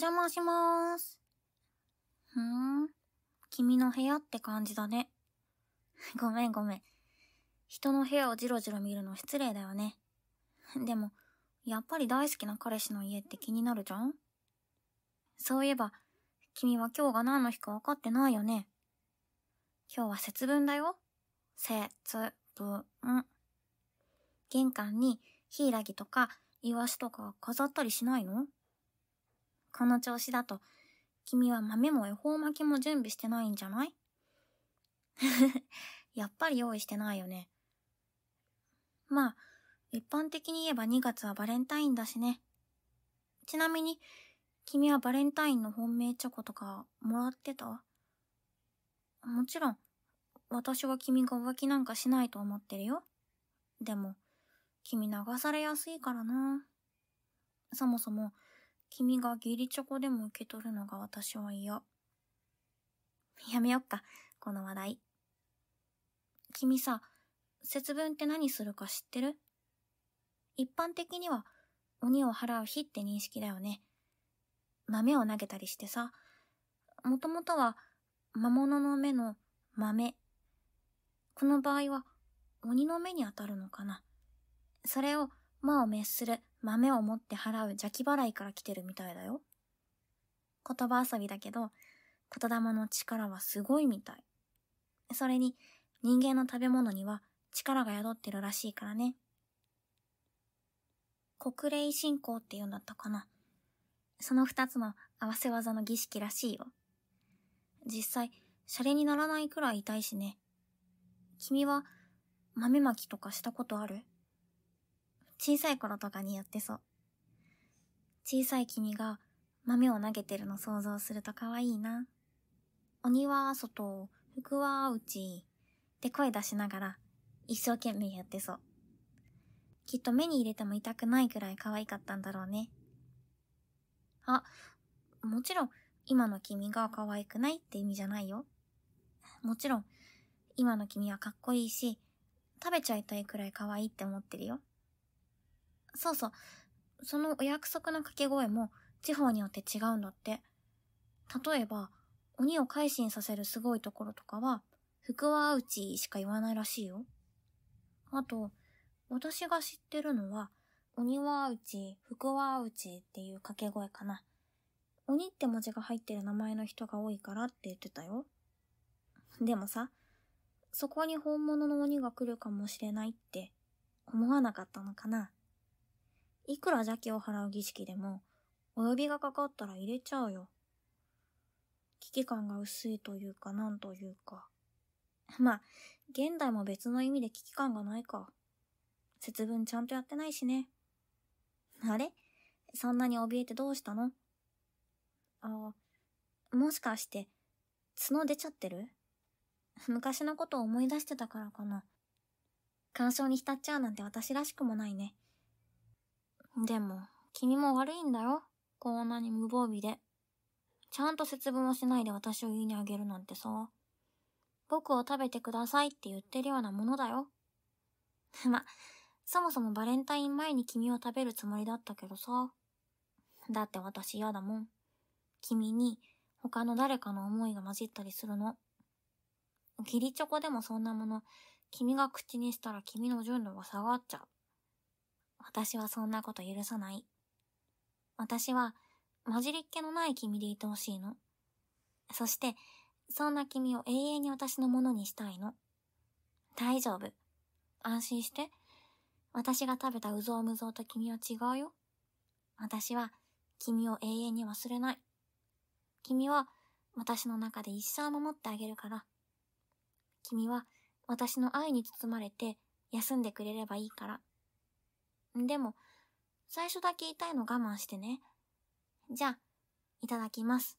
邪魔しまーす。ふーん。君の部屋って感じだね。ごめんごめん。人の部屋をじろじろ見るの失礼だよね。でも、やっぱり大好きな彼氏の家って気になるじゃんそういえば、君は今日が何の日か分かってないよね。今日は節分だよ。節分。玄関にヒイラギとかイワシとか飾ったりしないのこの調子だと、君は豆も恵方巻きも準備してないんじゃない やっぱり用意してないよね。まあ、一般的に言えば2月はバレンタインだしね。ちなみに、君はバレンタインの本命チョコとかもらってたもちろん、私は君が浮気なんかしないと思ってるよ。でも、君流されやすいからな。そもそも、君が義理チョコでも受け取るのが私は嫌。やめよっか、この話題。君さ、節分って何するか知ってる一般的には鬼を払う日って認識だよね。豆を投げたりしてさ、もともとは魔物の目の豆。この場合は鬼の目に当たるのかな。それを魔を滅する豆を持って払う邪気払いから来てるみたいだよ。言葉遊びだけど、言霊の力はすごいみたい。それに、人間の食べ物には力が宿ってるらしいからね。国霊信仰って言うんだったかな。その二つの合わせ技の儀式らしいよ。実際、シャレにならないくらい痛いしね。君は豆まきとかしたことある小さい頃とかにやってそう。小さい君が豆を投げてるの想像すると可愛いな。鬼は外、服は内、って声出しながら一生懸命やってそう。きっと目に入れても痛くないくらい可愛かったんだろうね。あ、もちろん今の君が可愛くないって意味じゃないよ。もちろん今の君はかっこいいし、食べちゃいたいくらい可愛いって思ってるよ。そうそう。そのお約束の掛け声も地方によって違うんだって。例えば、鬼を改心させるすごいところとかは、福はうちしか言わないらしいよ。あと、私が知ってるのは、鬼はうち、福はうちっていう掛け声かな。鬼って文字が入ってる名前の人が多いからって言ってたよ。でもさ、そこに本物の鬼が来るかもしれないって思わなかったのかないくら邪気を払う儀式でも、お呼びがかかったら入れちゃうよ。危機感が薄いというか、なんというか。まあ、現代も別の意味で危機感がないか。節分ちゃんとやってないしね。あれそんなに怯えてどうしたのああ、もしかして、角出ちゃってる 昔のことを思い出してたからかな。感傷に浸っちゃうなんて私らしくもないね。でも、君も悪いんだよ。こんなに無防備で。ちゃんと節分をしないで私を家にあげるなんてさ。僕を食べてくださいって言ってるようなものだよ。ま、そもそもバレンタイン前に君を食べるつもりだったけどさ。だって私嫌だもん。君に他の誰かの思いが混じったりするの。ギリチョコでもそんなもの、君が口にしたら君の純度が下がっちゃう。私はそんなこと許さない。私は、混じりっ気のない君でいてほしいの。そして、そんな君を永遠に私のものにしたいの。大丈夫。安心して。私が食べたうぞうむぞうと君は違うよ。私は君を永遠に忘れない。君は私の中で一生守ってあげるから。君は私の愛に包まれて休んでくれればいいから。でも、最初だけ痛いの我慢してね。じゃあ、いただきます。